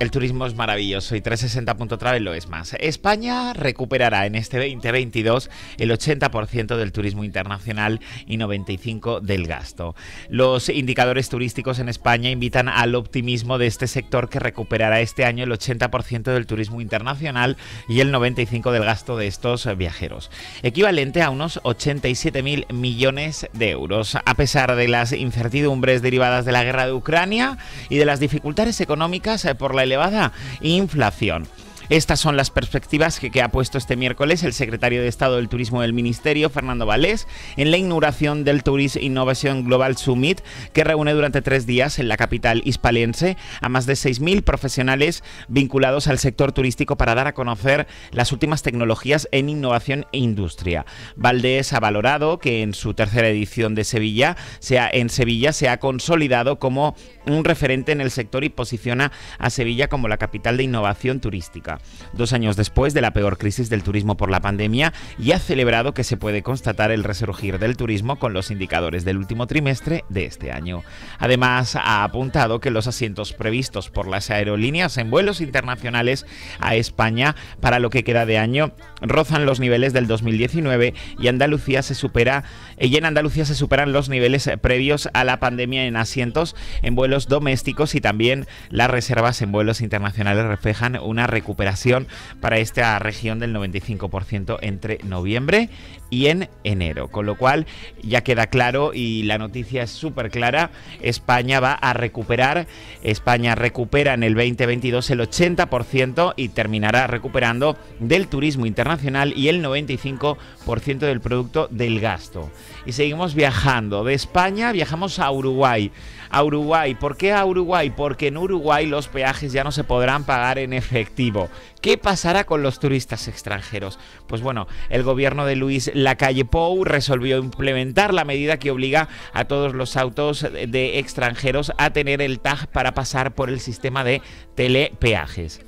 El turismo es maravilloso y 360.travel lo es más. España recuperará en este 2022 el 80% del turismo internacional y 95% del gasto. Los indicadores turísticos en España invitan al optimismo de este sector que recuperará este año el 80% del turismo internacional y el 95% del gasto de estos viajeros, equivalente a unos 87.000 millones de euros. A pesar de las incertidumbres derivadas de la guerra de Ucrania y de las dificultades económicas eh, por la elevada inflación. Estas son las perspectivas que, ha puesto este miércoles el secretario de Estado del Turismo del Ministerio, Fernando Valés, en la inauguración del Tourist Innovation Global Summit, que reúne durante tres días en la capital hispalense a más de 6.000 profesionales vinculados al sector turístico para dar a conocer las últimas tecnologías en innovación e industria. Valdés ha valorado que en su tercera edición de Sevilla, sea en Sevilla, se ha consolidado como un referente en el sector y posiciona a Sevilla como la capital de innovación turística dos años después de la peor crisis del turismo por la pandemia y ha celebrado que se puede constatar el resurgir del turismo con los indicadores del último trimestre de este año. Además, ha apuntado que los asientos previstos por las aerolíneas en vuelos internacionales a España para lo que queda de año rozan los niveles del 2019 y Andalucía se supera y en Andalucía se superan los niveles eh, previos a la pandemia en asientos en vuelos domésticos y también las reservas en vuelos internacionales reflejan una recuperación para esta región del 95% entre noviembre y en enero. Con lo cual ya queda claro y la noticia es súper clara, España va a recuperar, España recupera en el 2022 el 80% y terminará recuperando del turismo internacional y el 95% del producto del gasto. Y seguimos viajando, de España viajamos a Uruguay. A Uruguay, ¿por qué a Uruguay? Porque en Uruguay los peajes ya no se podrán pagar en efectivo. ¿Qué pasará con los turistas extranjeros? Pues bueno, el gobierno de Luis Lacalle Pou resolvió implementar la medida que obliga a todos los autos de extranjeros a tener el TAG para pasar por el sistema de telepeajes.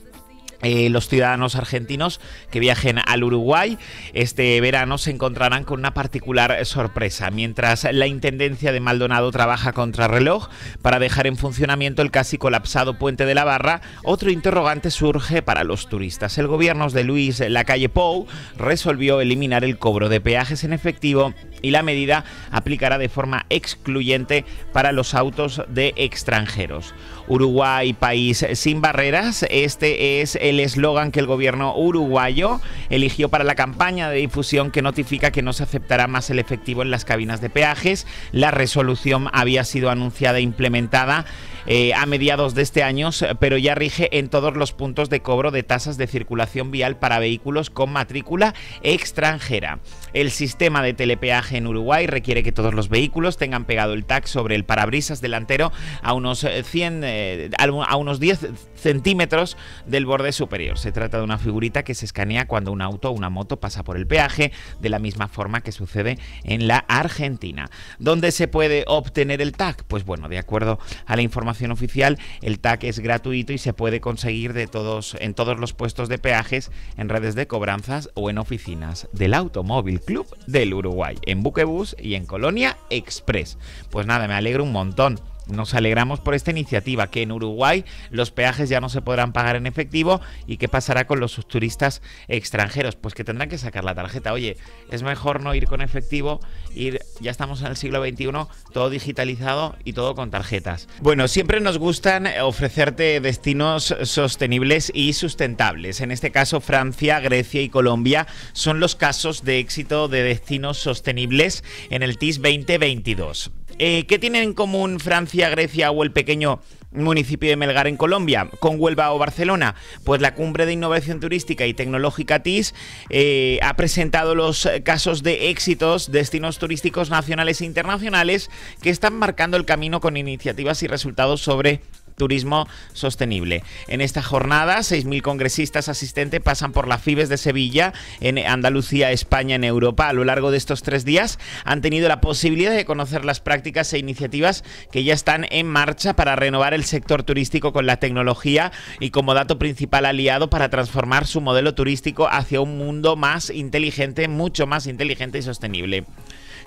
Eh, los ciudadanos argentinos que viajen al Uruguay este verano se encontrarán con una particular sorpresa. Mientras la Intendencia de Maldonado trabaja contra reloj para dejar en funcionamiento el casi colapsado puente de la Barra, otro interrogante surge para los turistas. El gobierno de Luis Lacalle Pou resolvió eliminar el cobro de peajes en efectivo y la medida aplicará de forma excluyente para los autos de extranjeros. Uruguay, país sin barreras, este es el el eslogan que el gobierno uruguayo eligió para la campaña de difusión que notifica que no se aceptará más el efectivo en las cabinas de peajes. La resolución había sido anunciada e implementada eh, a mediados de este año, pero ya rige en todos los puntos de cobro de tasas de circulación vial para vehículos con matrícula extranjera. El sistema de telepeaje en Uruguay requiere que todos los vehículos tengan pegado el tag sobre el parabrisas delantero a unos, 100, eh, eh, a unos 10 centímetros del borde superior. Se trata de una figurita que se escanea cuando un auto o una moto pasa por el peaje, de la misma forma que sucede en la Argentina. ¿Dónde se puede obtener el TAC? Pues bueno, de acuerdo a la información oficial, el TAC es gratuito y se puede conseguir de todos, en todos los puestos de peajes, en redes de cobranzas o en oficinas del Automóvil Club del Uruguay, en Buquebus y en Colonia Express. Pues nada, me alegro un montón nos alegramos por esta iniciativa, que en Uruguay los peajes ya no se podrán pagar en efectivo y qué pasará con los turistas extranjeros. Pues que tendrán que sacar la tarjeta. Oye, es mejor no ir con efectivo, ir, ya estamos en el siglo XXI, todo digitalizado y todo con tarjetas. Bueno, siempre nos gustan ofrecerte destinos sostenibles y sustentables. En este caso, Francia, Grecia y Colombia son los casos de éxito de destinos sostenibles en el TIS 2022. Eh, ¿Qué tienen en común Francia, Grecia o el pequeño municipio de Melgar en Colombia, con Huelva o Barcelona? Pues la Cumbre de Innovación Turística y Tecnológica TIS eh, ha presentado los casos de éxitos, destinos turísticos nacionales e internacionales que están marcando el camino con iniciativas y resultados sobre turismo sostenible. En esta jornada, 6.000 congresistas asistentes pasan por la FIBES de Sevilla, en Andalucía, España, en Europa. A lo largo de estos tres días han tenido la posibilidad de conocer las prácticas e iniciativas que ya están en marcha para renovar el sector turístico con la tecnología y como dato principal aliado para transformar su modelo turístico hacia un mundo más inteligente, mucho más inteligente y sostenible.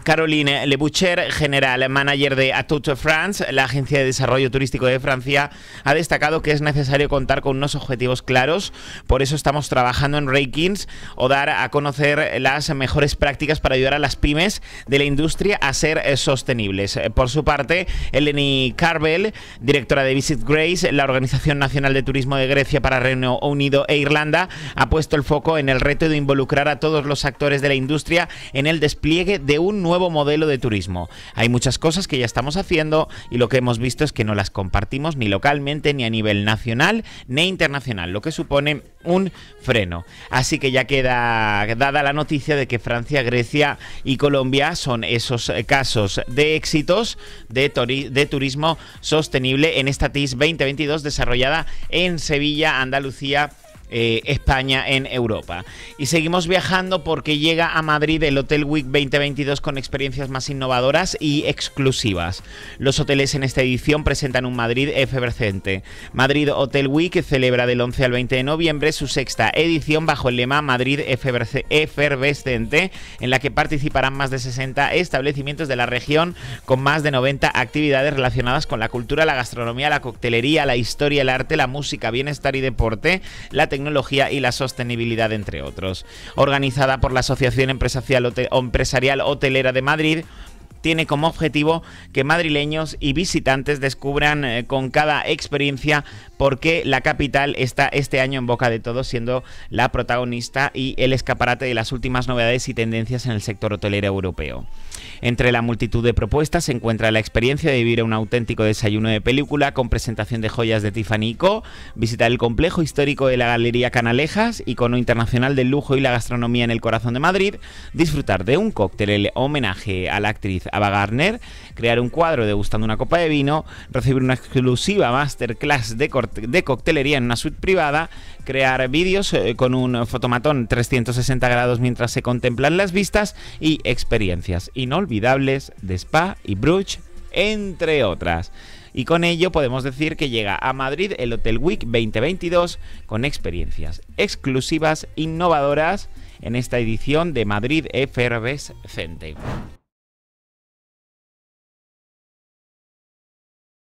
Caroline Leboucher, general manager de Atout France, la agencia de desarrollo turístico de Francia, ha destacado que es necesario contar con unos objetivos claros. Por eso estamos trabajando en rankings o dar a conocer las mejores prácticas para ayudar a las pymes de la industria a ser eh, sostenibles. Eh, por su parte, Eleni Carvel, directora de Visit Grace, la Organización Nacional de Turismo de Grecia para Reino Unido e Irlanda, ha puesto el foco en el reto de involucrar a todos los actores de la industria en el despliegue de un nuevo nuevo modelo de turismo. Hay muchas cosas que ya estamos haciendo y lo que hemos visto es que no las compartimos ni localmente, ni a nivel nacional, ni internacional, lo que supone un freno. Así que ya queda dada la noticia de que Francia, Grecia y Colombia son esos eh, casos de éxitos de, de turismo sostenible en esta TIS 2022 desarrollada en Sevilla, Andalucía, eh, España en Europa. Y seguimos viajando porque llega a Madrid el Hotel Week 2022 con experiencias más innovadoras y exclusivas. Los hoteles en esta edición presentan un Madrid efervescente. Madrid Hotel Week celebra del 11 al 20 de noviembre su sexta edición bajo el lema Madrid efervescente, en la que participarán más de 60 establecimientos de la región con más de 90 actividades relacionadas con la cultura, la gastronomía, la coctelería, la historia, el arte, la música, bienestar y deporte, la tecnología tecnología y la sostenibilidad, entre otros. Organizada por la Asociación Empresarial Hotelera de Madrid, tiene como objetivo que madrileños y visitantes descubran eh, con cada experiencia por qué la capital está este año en boca de todos, siendo la protagonista y el escaparate de las últimas novedades y tendencias en el sector hotelero europeo. Entre la multitud de propuestas se encuentra la experiencia de vivir un auténtico desayuno de película con presentación de joyas de Tiffany Co, visitar el complejo histórico de la Galería Canalejas, icono internacional del lujo y la gastronomía en el corazón de Madrid, disfrutar de un cóctel en homenaje a la actriz Ava Gardner, crear un cuadro degustando una copa de vino, recibir una exclusiva masterclass de, de coctelería en una suite privada, crear vídeos eh, con un fotomatón 360 grados mientras se contemplan las vistas y experiencias. Y no olvidables de Spa y Bruch, entre otras. Y con ello podemos decir que llega a Madrid el Hotel Week 2022 con experiencias exclusivas, innovadoras en esta edición de Madrid Center.